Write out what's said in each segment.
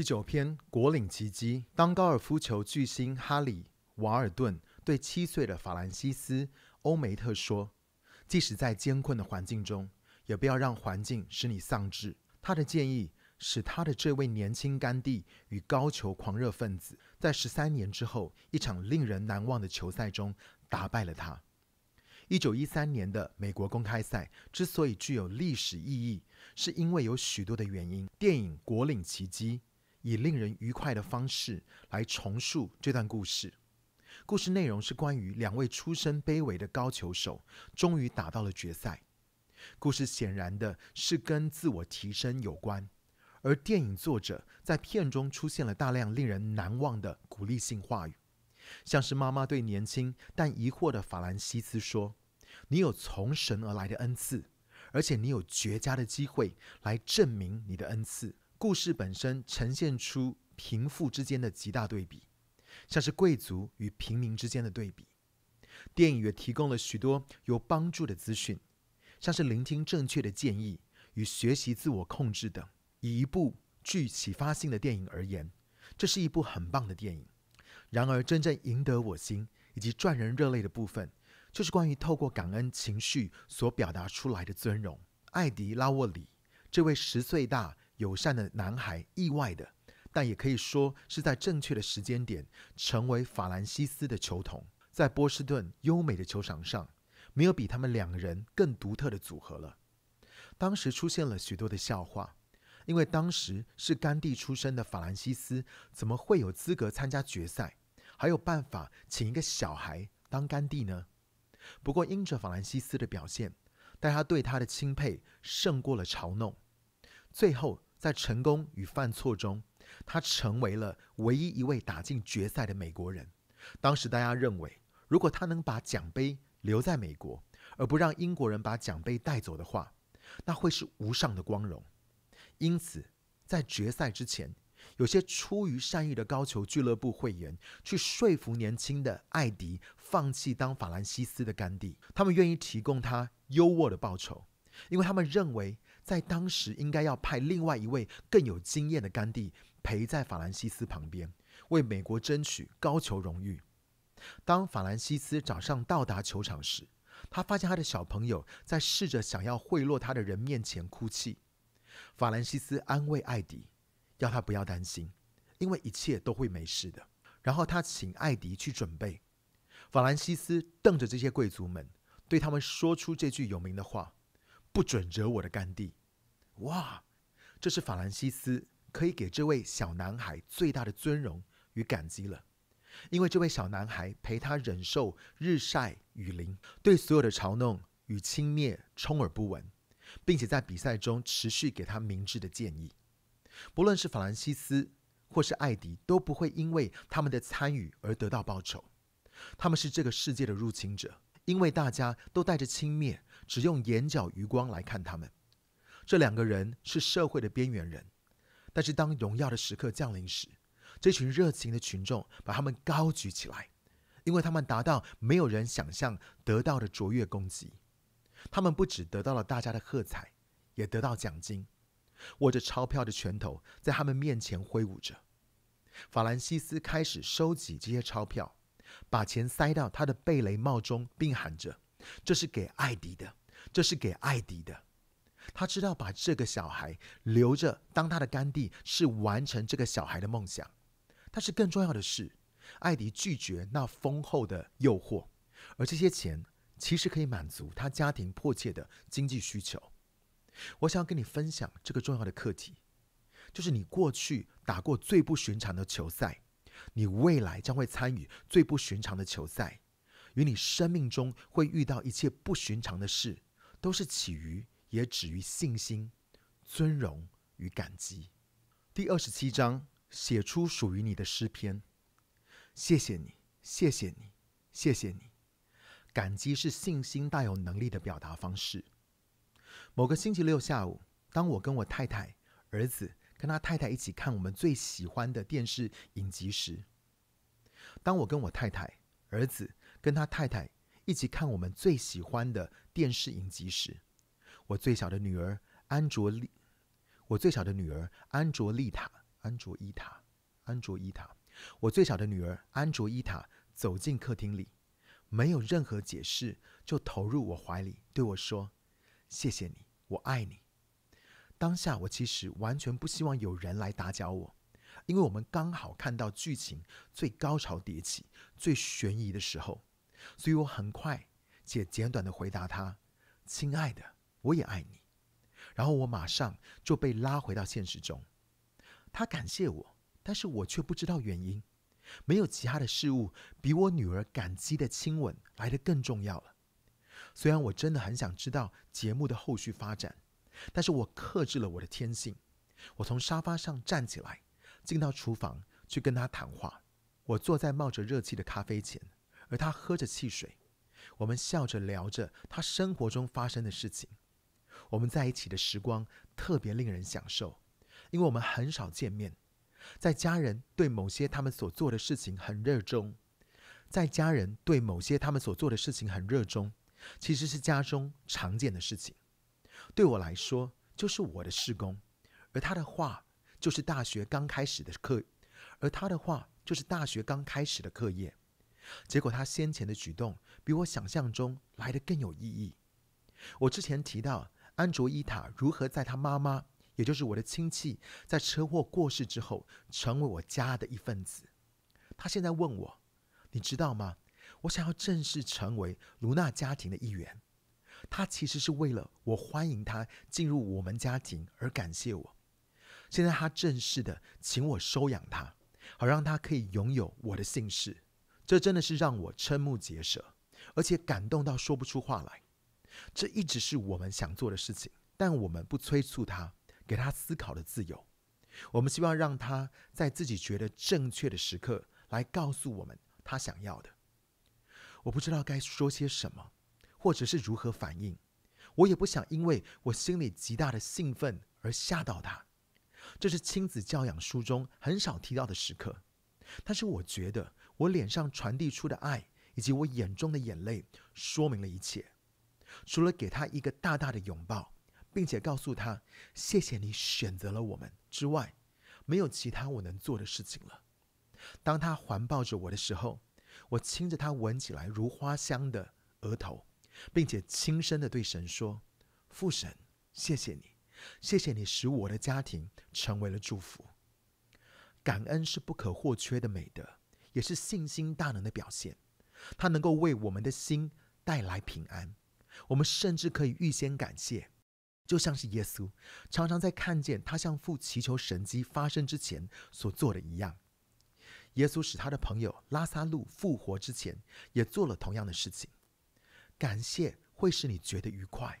第九篇《国领奇迹》。当高尔夫球巨星哈里·瓦尔顿对七岁的法兰西斯·欧梅特说：“即使在艰困的环境中，也不要让环境使你丧志。”他的建议使他的这位年轻甘地与高球狂热分子，在十三年之后一场令人难忘的球赛中打败了他。一九一三年的美国公开赛之所以具有历史意义，是因为有许多的原因。电影《国领奇迹》。以令人愉快的方式来重述这段故事。故事内容是关于两位出身卑微的高球手终于打到了决赛。故事显然的是跟自我提升有关，而电影作者在片中出现了大量令人难忘的鼓励性话语，像是妈妈对年轻但疑惑的法兰西斯说：“你有从神而来的恩赐，而且你有绝佳的机会来证明你的恩赐。”故事本身呈现出贫富之间的极大对比，像是贵族与平民之间的对比。电影也提供了许多有帮助的资讯，像是聆听正确的建议与学习自我控制等。以一部具启发性的电影而言，这是一部很棒的电影。然而，真正赢得我心以及赚人热泪的部分，就是关于透过感恩情绪所表达出来的尊荣。艾迪拉沃里这位十岁大。友善的男孩，意外的，但也可以说是在正确的时间点，成为法兰西斯的球童。在波士顿优美的球场上，没有比他们两人更独特的组合了。当时出现了许多的笑话，因为当时是甘地出身的法兰西斯，怎么会有资格参加决赛？还有办法请一个小孩当甘地呢？不过，因着法兰西斯的表现，大家对他的钦佩胜过了嘲弄。最后。在成功与犯错中，他成为了唯一一位打进决赛的美国人。当时大家认为，如果他能把奖杯留在美国，而不让英国人把奖杯带走的话，那会是无上的光荣。因此，在决赛之前，有些出于善意的高球俱乐部会员去说服年轻的艾迪放弃当法兰西斯的甘地，他们愿意提供他优渥的报酬，因为他们认为。在当时，应该要派另外一位更有经验的甘地陪在法兰西斯旁边，为美国争取高球荣誉。当法兰西斯早上到达球场时，他发现他的小朋友在试着想要贿赂他的人面前哭泣。法兰西斯安慰艾迪，要他不要担心，因为一切都会没事的。然后他请艾迪去准备。法兰西斯瞪着这些贵族们，对他们说出这句有名的话。不准惹我的干弟！哇，这是法兰西斯可以给这位小男孩最大的尊荣与感激了，因为这位小男孩陪他忍受日晒雨淋，对所有的嘲弄与轻蔑充耳不闻，并且在比赛中持续给他明智的建议。不论是法兰西斯或是艾迪，都不会因为他们的参与而得到报酬。他们是这个世界的入侵者，因为大家都带着轻蔑。只用眼角余光来看他们，这两个人是社会的边缘人。但是当荣耀的时刻降临时，这群热情的群众把他们高举起来，因为他们达到没有人想象得到的卓越攻击。他们不只得到了大家的喝彩，也得到奖金。握着钞票的拳头在他们面前挥舞着。法兰西斯开始收集这些钞票，把钱塞到他的贝雷帽中，并喊着：“这是给艾迪的。”这是给艾迪的，他知道把这个小孩留着当他的干弟是完成这个小孩的梦想。但是更重要的是，艾迪拒绝那丰厚的诱惑，而这些钱其实可以满足他家庭迫切的经济需求。我想要跟你分享这个重要的课题，就是你过去打过最不寻常的球赛，你未来将会参与最不寻常的球赛，与你生命中会遇到一切不寻常的事。都是起于也止于信心、尊荣与感激。第二十七章，写出属于你的诗篇。谢谢你，谢谢你，谢谢你。感激是信心带有能力的表达方式。某个星期六下午，当我跟我太太、儿子跟他太太一起看我们最喜欢的电视影集时，当我跟我太太、儿子跟他太太一起看我们最喜欢的。电视影集时，我最小的女儿安卓丽，我最小的女儿安卓丽塔、安卓伊塔、安卓伊塔，我最小的女儿安卓伊塔走进客厅里，没有任何解释就投入我怀里，对我说：“谢谢你，我爱你。”当下我其实完全不希望有人来打搅我，因为我们刚好看到剧情最高潮迭起、最悬疑的时候，所以我很快。且简短的回答他：“亲爱的，我也爱你。”然后我马上就被拉回到现实中。他感谢我，但是我却不知道原因。没有其他的事物比我女儿感激的亲吻来的更重要了。虽然我真的很想知道节目的后续发展，但是我克制了我的天性。我从沙发上站起来，进到厨房去跟他谈话。我坐在冒着热气的咖啡前，而他喝着汽水。我们笑着聊着他生活中发生的事情，我们在一起的时光特别令人享受，因为我们很少见面。在家人对某些他们所做的事情很热衷，在家人对某些他们所做的事情很热衷，其实是家中常见的事情。对我来说，就是我的事工，而他的话就是大学刚开始的课，而他的话就是大学刚开始的课业。结果，他先前的举动比我想象中来的更有意义。我之前提到安卓伊塔如何在他妈妈，也就是我的亲戚，在车祸过世之后，成为我家的一份子。他现在问我，你知道吗？我想要正式成为卢娜家庭的一员。他其实是为了我欢迎他进入我们家庭而感谢我。现在他正式的请我收养他，好让他可以拥有我的姓氏。这真的是让我瞠目结舌，而且感动到说不出话来。这一直是我们想做的事情，但我们不催促他，给他思考的自由。我们希望让他在自己觉得正确的时刻来告诉我们他想要的。我不知道该说些什么，或者是如何反应。我也不想因为我心里极大的兴奋而吓到他。这是亲子教养书中很少提到的时刻，但是我觉得。我脸上传递出的爱，以及我眼中的眼泪，说明了一切。除了给他一个大大的拥抱，并且告诉他“谢谢你选择了我们”之外，没有其他我能做的事情了。当他环抱着我的时候，我亲着他闻起来如花香的额头，并且轻声的对神说：“父神，谢谢你，谢谢你使我的家庭成为了祝福。”感恩是不可或缺的美德。也是信心大能的表现，他能够为我们的心带来平安。我们甚至可以预先感谢，就像是耶稣常常在看见他向父祈求神迹发生之前所做的一样。耶稣使他的朋友拉萨路复活之前，也做了同样的事情。感谢会使你觉得愉快，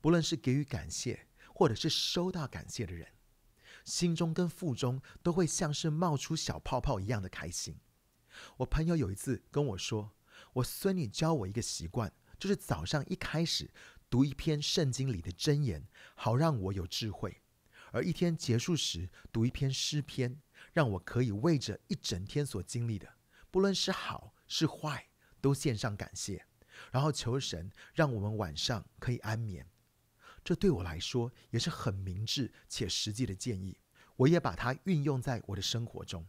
不论是给予感谢或者是收到感谢的人，心中跟腹中都会像是冒出小泡泡一样的开心。我朋友有一次跟我说，我孙女教我一个习惯，就是早上一开始读一篇圣经里的箴言，好让我有智慧；而一天结束时读一篇诗篇，让我可以为着一整天所经历的，不论是好是坏，都献上感谢，然后求神让我们晚上可以安眠。这对我来说也是很明智且实际的建议，我也把它运用在我的生活中。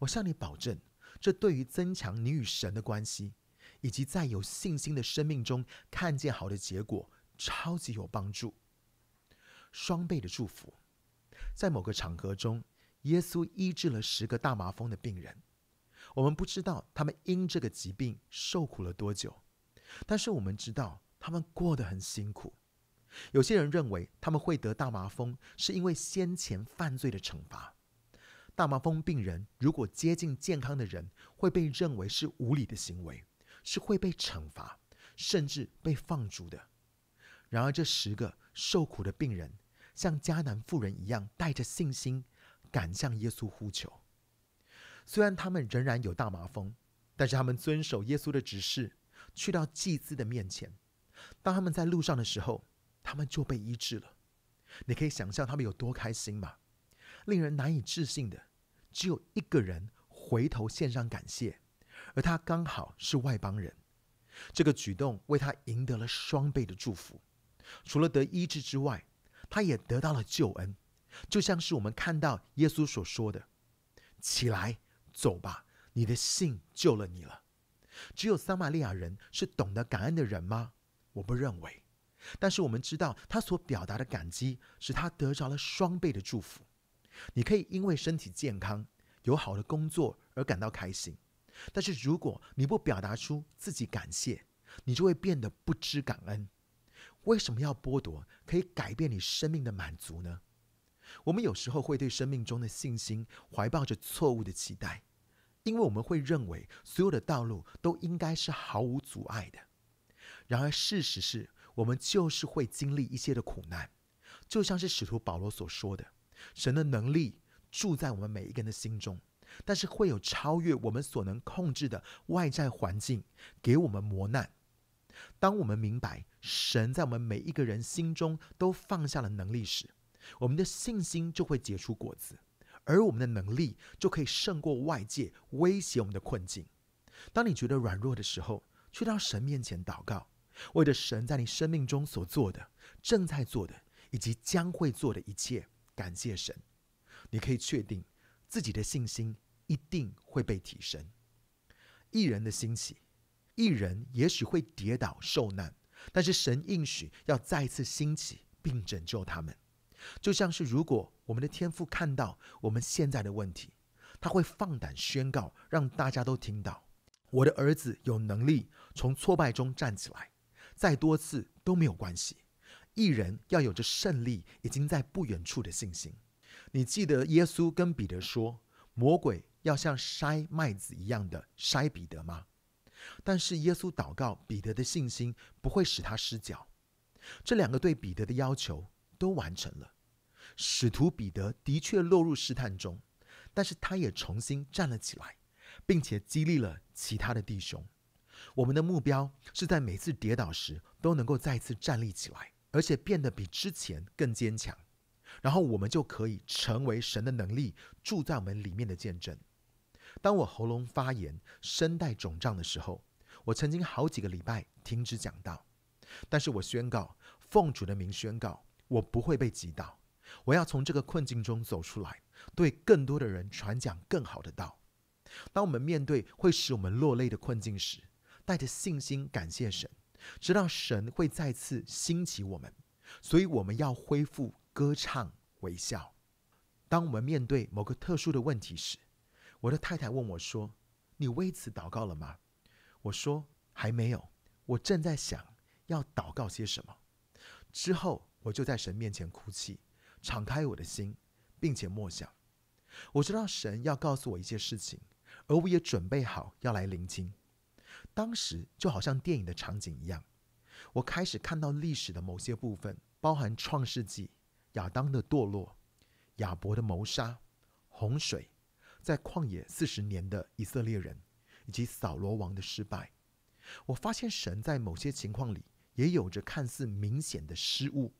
我向你保证。这对于增强你与神的关系，以及在有信心的生命中看见好的结果，超级有帮助。双倍的祝福，在某个场合中，耶稣医治了十个大麻风的病人。我们不知道他们因这个疾病受苦了多久，但是我们知道他们过得很辛苦。有些人认为他们会得大麻风，是因为先前犯罪的惩罚。大麻风病人如果接近健康的人，会被认为是无理的行为，是会被惩罚，甚至被放逐的。然而，这十个受苦的病人像迦南妇人一样，带着信心，敢向耶稣呼求。虽然他们仍然有大麻风，但是他们遵守耶稣的指示，去到祭司的面前。当他们在路上的时候，他们就被医治了。你可以想象他们有多开心吗？令人难以置信的。只有一个人回头献上感谢，而他刚好是外邦人。这个举动为他赢得了双倍的祝福，除了得医治之外，他也得到了救恩。就像是我们看到耶稣所说的：“起来，走吧，你的信救了你了。”只有撒玛利亚人是懂得感恩的人吗？我不认为。但是我们知道，他所表达的感激使他得着了双倍的祝福。你可以因为身体健康、有好的工作而感到开心，但是如果你不表达出自己感谢，你就会变得不知感恩。为什么要剥夺可以改变你生命的满足呢？我们有时候会对生命中的信心怀抱着错误的期待，因为我们会认为所有的道路都应该是毫无阻碍的。然而事实是，我们就是会经历一些的苦难，就像是使徒保罗所说的。神的能力住在我们每一个人的心中，但是会有超越我们所能控制的外在环境给我们磨难。当我们明白神在我们每一个人心中都放下了能力时，我们的信心就会结出果子，而我们的能力就可以胜过外界威胁我们的困境。当你觉得软弱的时候，去到神面前祷告，为着神在你生命中所做的、正在做的以及将会做的一切。感谢神，你可以确定自己的信心一定会被提升。一人的兴起，一人也许会跌倒受难，但是神应许要再次兴起并拯救他们。就像是如果我们的天父看到我们现在的问题，他会放胆宣告，让大家都听到：我的儿子有能力从挫败中站起来，再多次都没有关系。一人要有着胜利已经在不远处的信心。你记得耶稣跟彼得说：“魔鬼要像筛麦子一样的筛彼得吗？”但是耶稣祷告彼得的信心不会使他失脚。这两个对彼得的要求都完成了。使徒彼得的确落入试探中，但是他也重新站了起来，并且激励了其他的弟兄。我们的目标是在每次跌倒时都能够再次站立起来。而且变得比之前更坚强，然后我们就可以成为神的能力住在我们里面的见证。当我喉咙发炎、声带肿胀的时候，我曾经好几个礼拜停止讲道，但是我宣告奉主的名宣告，我不会被击倒，我要从这个困境中走出来，对更多的人传讲更好的道。当我们面对会使我们落泪的困境时，带着信心感谢神。知道神会再次兴起我们，所以我们要恢复歌唱、微笑。当我们面对某个特殊的问题时，我的太太问我说：“你为此祷告了吗？”我说：“还没有，我正在想要祷告些什么。”之后我就在神面前哭泣，敞开我的心，并且默想。我知道神要告诉我一些事情，而我也准备好要来聆听。当时就好像电影的场景一样，我开始看到历史的某些部分，包含创世纪、亚当的堕落、亚伯的谋杀、洪水、在旷野四十年的以色列人，以及扫罗王的失败。我发现神在某些情况里也有着看似明显的失误，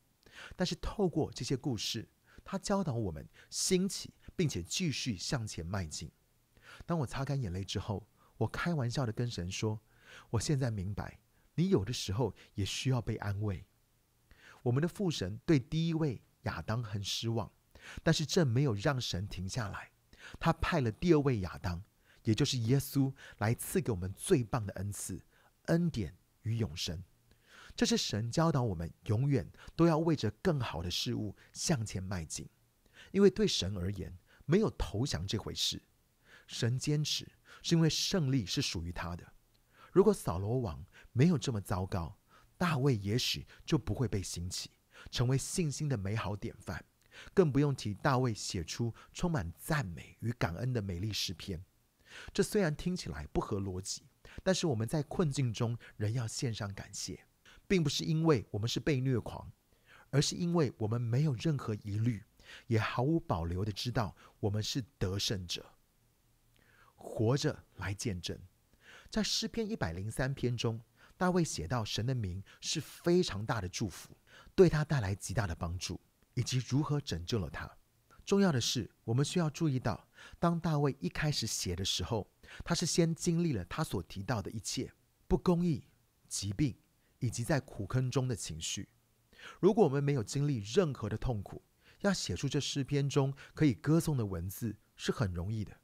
但是透过这些故事，他教导我们兴起，并且继续向前迈进。当我擦干眼泪之后，我开玩笑的跟神说。我现在明白，你有的时候也需要被安慰。我们的父神对第一位亚当很失望，但是这没有让神停下来，他派了第二位亚当，也就是耶稣，来赐给我们最棒的恩赐、恩典与永生。这是神教导我们永远都要为着更好的事物向前迈进，因为对神而言，没有投降这回事。神坚持，是因为胜利是属于他的。如果扫罗王没有这么糟糕，大卫也许就不会被兴起，成为信心的美好典范，更不用提大卫写出充满赞美与感恩的美丽诗篇。这虽然听起来不合逻辑，但是我们在困境中仍要献上感谢，并不是因为我们是被虐狂，而是因为我们没有任何疑虑，也毫无保留地知道我们是得胜者，活着来见证。在诗篇一百零三篇中，大卫写到神的名是非常大的祝福，对他带来极大的帮助，以及如何拯救了他。重要的是，我们需要注意到，当大卫一开始写的时候，他是先经历了他所提到的一切不公义、疾病以及在苦坑中的情绪。如果我们没有经历任何的痛苦，要写出这诗篇中可以歌颂的文字是很容易的。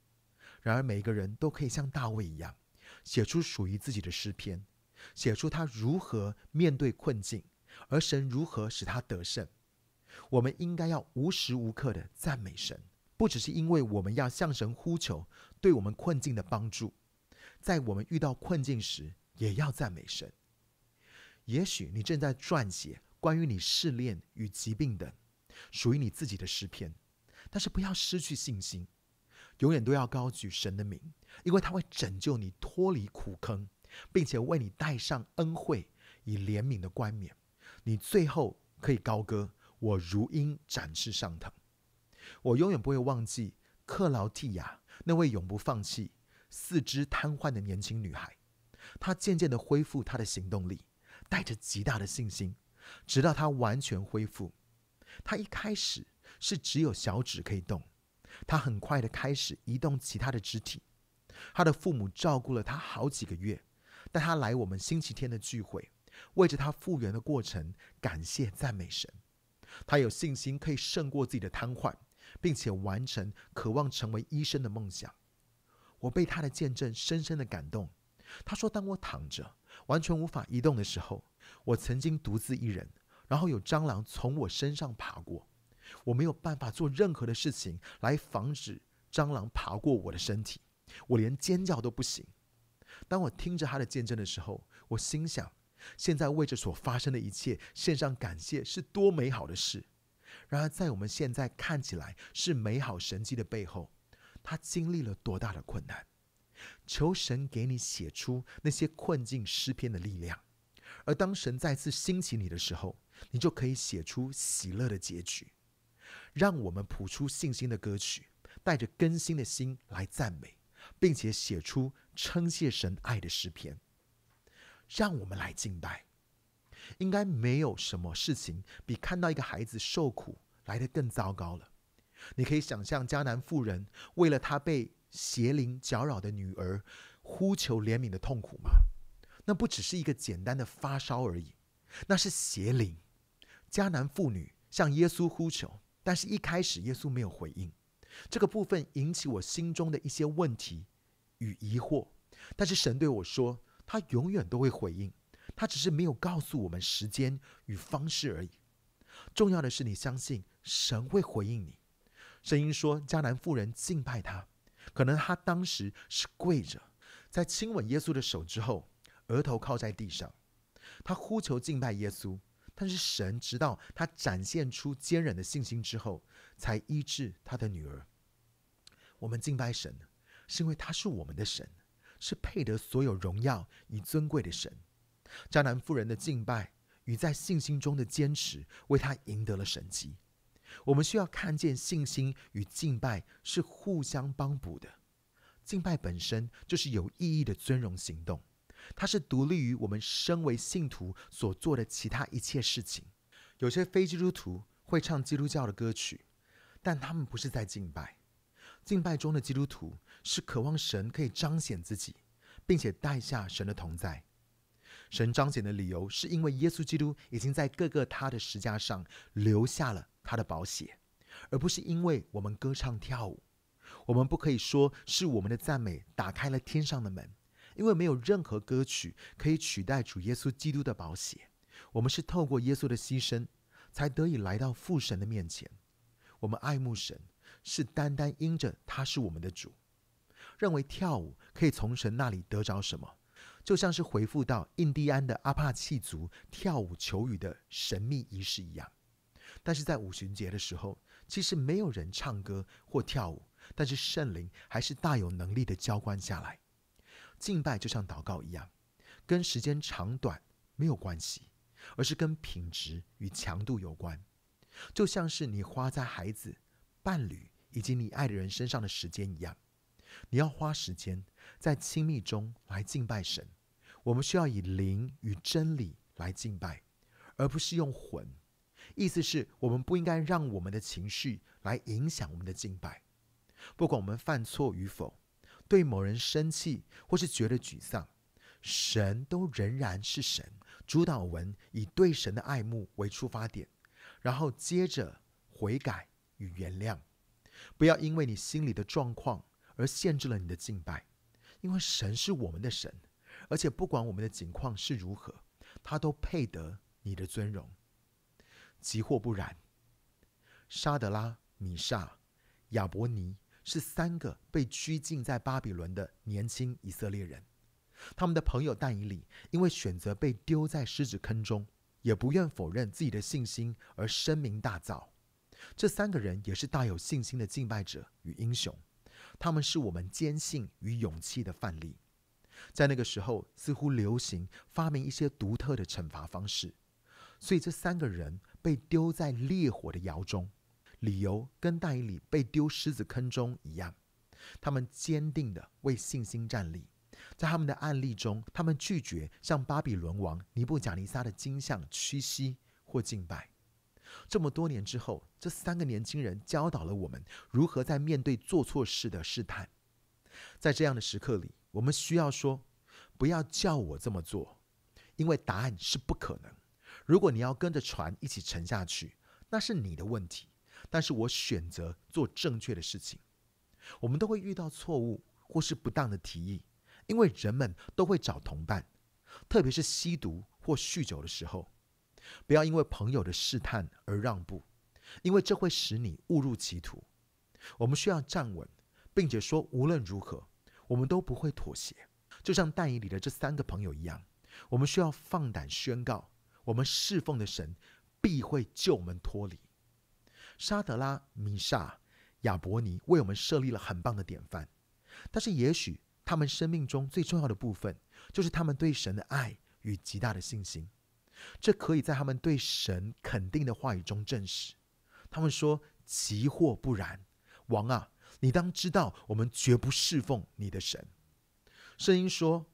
然而，每个人都可以像大卫一样。写出属于自己的诗篇，写出他如何面对困境，而神如何使他得胜。我们应该要无时无刻的赞美神，不只是因为我们要向神呼求对我们困境的帮助，在我们遇到困境时，也要赞美神。也许你正在撰写关于你试炼与疾病的属于你自己的诗篇，但是不要失去信心，永远都要高举神的名。因为他会拯救你脱离苦坑，并且为你带上恩惠以怜悯的冠冕。你最后可以高歌：“我如鹰展翅上腾。”我永远不会忘记克劳蒂亚那位永不放弃、四肢瘫痪的年轻女孩。她渐渐的恢复她的行动力，带着极大的信心，直到她完全恢复。她一开始是只有小指可以动，她很快的开始移动其他的肢体。他的父母照顾了他好几个月，带他来我们星期天的聚会，为着他复原的过程感谢赞美神。他有信心可以胜过自己的瘫痪，并且完成渴望成为医生的梦想。我被他的见证深深的感动。他说：“当我躺着完全无法移动的时候，我曾经独自一人，然后有蟑螂从我身上爬过，我没有办法做任何的事情来防止蟑螂爬过我的身体。”我连尖叫都不行。当我听着他的见证的时候，我心想：现在为着所发生的一切献上感谢是多美好的事。然而，在我们现在看起来是美好神迹的背后，他经历了多大的困难？求神给你写出那些困境诗篇的力量。而当神再次兴起你的时候，你就可以写出喜乐的结局。让我们谱出信心的歌曲，带着更新的心来赞美。并且写出称谢神爱的诗篇。让我们来敬拜。应该没有什么事情比看到一个孩子受苦来的更糟糕了。你可以想象迦南妇人为了她被邪灵搅扰的女儿呼求怜悯的痛苦吗？那不只是一个简单的发烧而已，那是邪灵。迦南妇女向耶稣呼求，但是一开始耶稣没有回应。这个部分引起我心中的一些问题与疑惑，但是神对我说，他永远都会回应，他只是没有告诉我们时间与方式而已。重要的是你相信神会回应你。声音说：“迦南妇人敬拜他，可能他当时是跪着，在亲吻耶稣的手之后，额头靠在地上，他呼求敬拜耶稣。”但是神直到他展现出坚韧的信心之后，才医治他的女儿。我们敬拜神，是因为他是我们的神，是配得所有荣耀与尊贵的神。迦南妇人的敬拜与在信心中的坚持，为他赢得了神迹。我们需要看见信心与敬拜是互相帮补的，敬拜本身就是有意义的尊荣行动。它是独立于我们身为信徒所做的其他一切事情。有些非基督徒会唱基督教的歌曲，但他们不是在敬拜。敬拜中的基督徒是渴望神可以彰显自己，并且带下神的同在。神彰显的理由是因为耶稣基督已经在各个他的十字架上留下了他的宝血，而不是因为我们歌唱跳舞。我们不可以说是我们的赞美打开了天上的门。因为没有任何歌曲可以取代主耶稣基督的宝血，我们是透过耶稣的牺牲才得以来到父神的面前。我们爱慕神，是单单因着他是我们的主。认为跳舞可以从神那里得着什么，就像是回复到印第安的阿帕契族跳舞求雨的神秘仪式一样。但是在五旬节的时候，其实没有人唱歌或跳舞，但是圣灵还是大有能力的浇灌下来。敬拜就像祷告一样，跟时间长短没有关系，而是跟品质与强度有关。就像是你花在孩子、伴侣以及你爱的人身上的时间一样，你要花时间在亲密中来敬拜神。我们需要以灵与真理来敬拜，而不是用魂。意思是我们不应该让我们的情绪来影响我们的敬拜，不管我们犯错与否。对某人生气或是觉得沮丧，神都仍然是神。主导文以对神的爱慕为出发点，然后接着悔改与原谅。不要因为你心里的状况而限制了你的敬拜，因为神是我们的神，而且不管我们的境况是如何，他都配得你的尊荣。即或不然，沙德拉、米煞、亚伯尼。是三个被拘禁在巴比伦的年轻以色列人，他们的朋友但以理因为选择被丢在狮子坑中，也不愿否认自己的信心而声名大噪。这三个人也是大有信心的敬拜者与英雄，他们是我们坚信与勇气的范例。在那个时候，似乎流行发明一些独特的惩罚方式，所以这三个人被丢在烈火的窑中。理由跟大里被丢狮子坑中一样，他们坚定的为信心站立。在他们的案例中，他们拒绝向巴比伦王尼布贾尼撒的金像屈膝或敬拜。这么多年之后，这三个年轻人教导了我们如何在面对做错事的试探。在这样的时刻里，我们需要说：“不要叫我这么做，因为答案是不可能。如果你要跟着船一起沉下去，那是你的问题。”但是我选择做正确的事情。我们都会遇到错误或是不当的提议，因为人们都会找同伴，特别是吸毒或酗酒的时候。不要因为朋友的试探而让步，因为这会使你误入歧途。我们需要站稳，并且说无论如何，我们都不会妥协。就像弹影里的这三个朋友一样，我们需要放胆宣告：我们侍奉的神必会救我们脱离。沙德拉、米沙、亚伯尼为我们设立了很棒的典范，但是也许他们生命中最重要的部分，就是他们对神的爱与极大的信心。这可以在他们对神肯定的话语中证实。他们说：“其祸不然，王啊，你当知道，我们绝不侍奉你的神。”声音说：“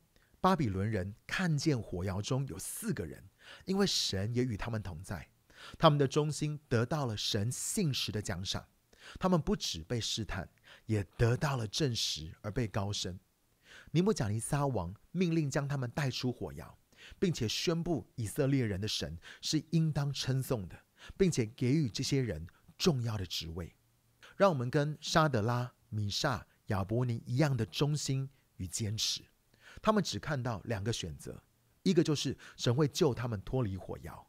巴比伦人看见火窑中有四个人，因为神也与他们同在。”他们的忠心得到了神信实的奖赏，他们不止被试探，也得到了证实而被高升。尼布贾尼撒王命令将他们带出火窑，并且宣布以色列人的神是应当称颂的，并且给予这些人重要的职位。让我们跟沙德拉、米煞、亚伯尼一样的忠心与坚持。他们只看到两个选择，一个就是神会救他们脱离火窑。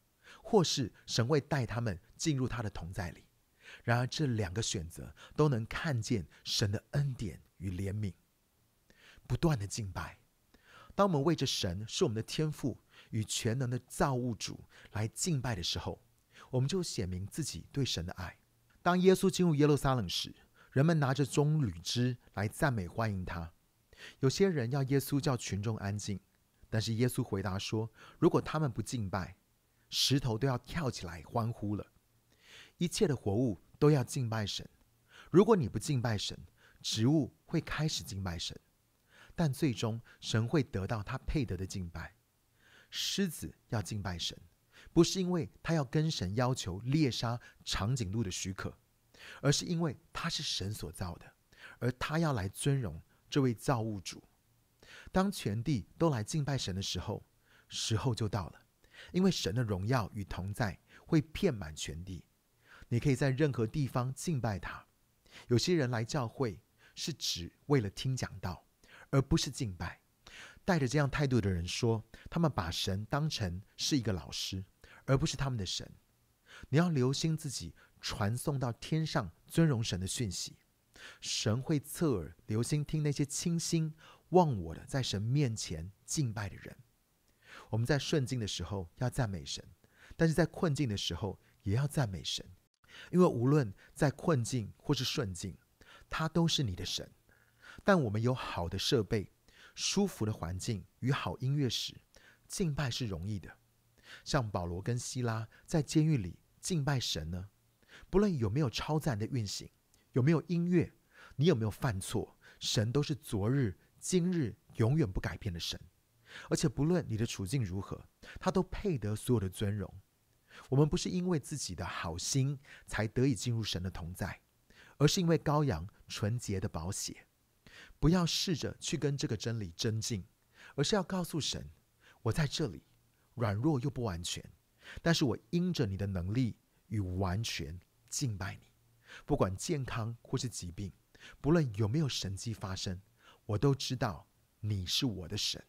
或是神会带他们进入他的同在里，然而这两个选择都能看见神的恩典与怜悯。不断的敬拜，当我们为着神是我们的天赋与全能的造物主来敬拜的时候，我们就显明自己对神的爱。当耶稣进入耶路撒冷时，人们拿着棕榈枝来赞美欢迎他。有些人要耶稣叫群众安静，但是耶稣回答说：“如果他们不敬拜。”石头都要跳起来欢呼了，一切的活物都要敬拜神。如果你不敬拜神，植物会开始敬拜神，但最终神会得到他配得的敬拜。狮子要敬拜神，不是因为他要跟神要求猎杀长颈鹿的许可，而是因为他是神所造的，而他要来尊荣这位造物主。当全地都来敬拜神的时候，时候就到了。因为神的荣耀与同在会遍满全地，你可以在任何地方敬拜他。有些人来教会是只为了听讲道，而不是敬拜。带着这样态度的人说，他们把神当成是一个老师，而不是他们的神。你要留心自己传送到天上尊荣神的讯息，神会侧耳留心听那些倾心忘我的在神面前敬拜的人。我们在顺境的时候要赞美神，但是在困境的时候也要赞美神，因为无论在困境或是顺境，他都是你的神。但我们有好的设备、舒服的环境与好音乐时，敬拜是容易的。像保罗跟希拉在监狱里敬拜神呢，不论有没有超自然的运行，有没有音乐，你有没有犯错，神都是昨日、今日、永远不改变的神。而且不论你的处境如何，他都配得所有的尊荣。我们不是因为自己的好心才得以进入神的同在，而是因为羔羊纯洁的宝血。不要试着去跟这个真理争竞，而是要告诉神：我在这里软弱又不完全，但是我因着你的能力与完全敬拜你。不管健康或是疾病，不论有没有神迹发生，我都知道你是我的神。